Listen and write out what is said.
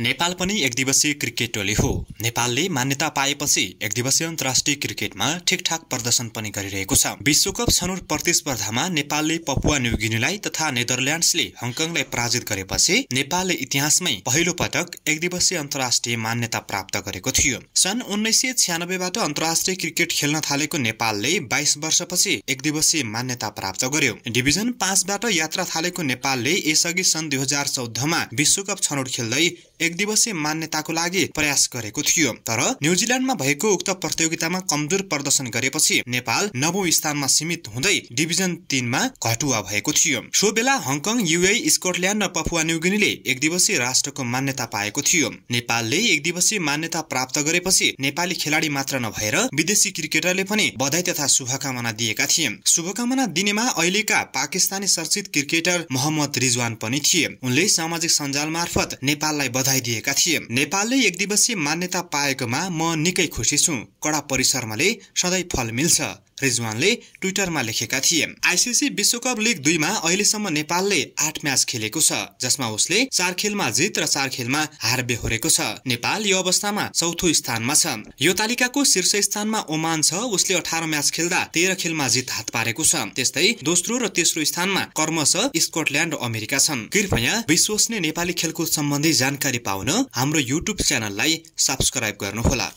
नेपाल पनि एक दिवसीय क्रिकेट टोली हो नेपालले मान्यता पाएपछि एक दिवसीय अन्तर्राष्ट्रिय क्रिकेटमा ठिकठाक प्रदर्शन पनि गरिरहेको छ विश्वकप छनौट प्रतिस्पर्धामा नेपालले पपुवा न्युगिनीलाई तथा नेदरल्यान्ड्सले हङकङलाई पराजित गरेपछि नेपालले इतिहासमै पहिलो पटक एक दिवसीय अन्तर्राष्ट्रिय मान्यता प्राप्त गरेको थियो सन् उन्नाइस सय छ्यानब्बेबाट अन्तर्राष्ट्रिय क्रिकेट खेल्न थालेको नेपालले बाइस वर्षपछि एक दिवसीय मान्यता प्राप्त गर्यो डिभिजन पाँचबाट यात्रा थालेको नेपालले यसअघि सन् दुई हजार चौधमा विश्वकप छनौट खेल्दै एक दिवसीय मान्यताको लागि प्रयास गरेको थियो तर न्युजिल्यान्डमा भएको उक्त प्रतियोगितामा कमजोर प्रदर्शन गरेपछि नेपाल नवौं स्थानमा सीमित हुँदै डिभिजन तीनमा घटुवा भएको थियो सो बेला हङकङ युए स्कटल्याण्ड र पफुवा न्युगिनीले एक दिवसीय राष्ट्रको मान्यता पाएको थियो नेपालले एक दिवसीय मान्यता प्राप्त गरेपछि नेपाली खेलाडी मात्र नभएर विदेशी क्रिकेटरले पनि बधाई तथा शुभकामना दिएका थिए शुभकामना दिनेमा अहिलेका पाकिस्तानी चर्चित क्रिकेटर मोहम्मद रिजवान पनि थिए उनले सामाजिक सञ्जाल मार्फत नेपाललाई बधाई लगाइदिएका थिए नेपालले एक दिवसीय मान्यता पाएकोमा म निकै खुसी छु कडा परिश्रमले सधैँ फल मिल्छ रिजवानले ट्विटरमा लेखेका थिए आइसिसी विश्वकप लिग दुईमा अहिलेसम्म नेपालले आठ म्याच खेलेको छ जसमा उसले चार खेलमा जित र चार खेलमा हार बेहोरेको छ नेपाल यो अवस्थामा चौथो स्थानमा छ यो तालिकाको शीर्ष स्थानमा ओमान छ उसले अठार म्याच खेल्दा तेह्र खेलमा जित हात पारेको छ त्यस्तै दोस्रो र तेस्रो स्थानमा कर्मश स्कटल्याण्ड र अमेरिका छन् कृपया विश्वसनीय नेपाली खेलकुद सम्बन्धी जानकारी पाउन हाम्रो युट्युब च्यानललाई सब्सक्राइब गर्नुहोला